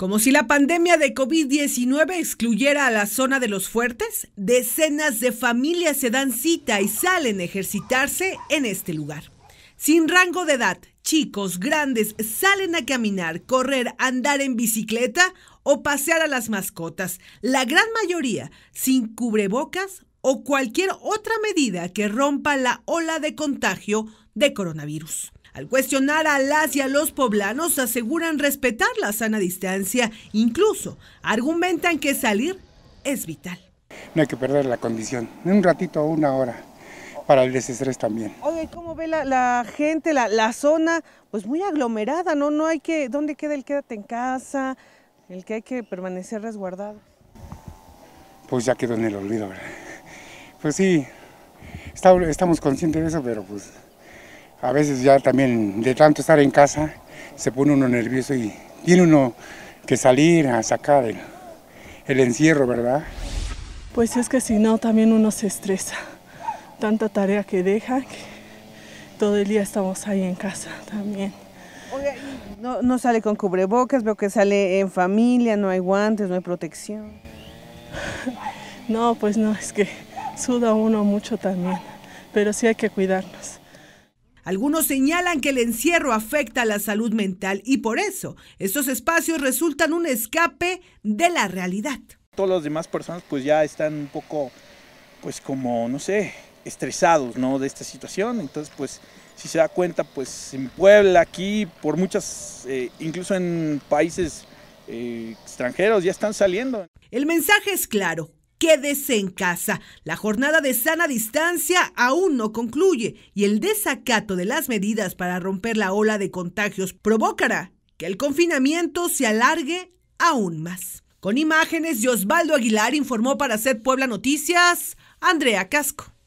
Como si la pandemia de COVID-19 excluyera a la zona de los fuertes, decenas de familias se dan cita y salen a ejercitarse en este lugar. Sin rango de edad, chicos, grandes, salen a caminar, correr, andar en bicicleta o pasear a las mascotas, la gran mayoría sin cubrebocas o cualquier otra medida que rompa la ola de contagio de coronavirus. Al cuestionar a las y a los poblanos, aseguran respetar la sana distancia, incluso argumentan que salir es vital. No hay que perder la condición, un ratito, una hora, para el desestrés también. Oye, ¿cómo ve la, gente, la, zona? Pues muy aglomerada, ¿no? No hay que, ¿dónde queda el quédate en casa? El que hay que permanecer resguardado. Pues ya quedó en el olvido, ¿verdad? Pues sí, estamos conscientes de eso, pero pues a veces ya también de tanto estar en casa se pone uno nervioso y tiene uno que salir a sacar el, encierro, ¿verdad? Pues es que si no también uno se estresa, tanta tarea que deja, que todo el día estamos ahí en casa también. No, no sale con cubrebocas, veo que sale en familia, no hay guantes, no hay protección. No, pues no, es que suda uno mucho también, pero sí hay que cuidarnos. Algunos señalan que el encierro afecta a la salud mental y por eso estos espacios resultan un escape de la realidad. Todas las demás personas pues ya están un poco, pues como, no sé, estresados, ¿no? De esta situación. Entonces pues si se da cuenta pues en Puebla, aquí, por muchas, eh, incluso en países eh, extranjeros ya están saliendo. El mensaje es claro, quédese en casa. La jornada de sana distancia aún no concluye y el desacato de las medidas para romper la ola de contagios provocará que el confinamiento se alargue aún más. Con imágenes de Osvaldo Aguilar informó para hacer Puebla Noticias Andrea Casco.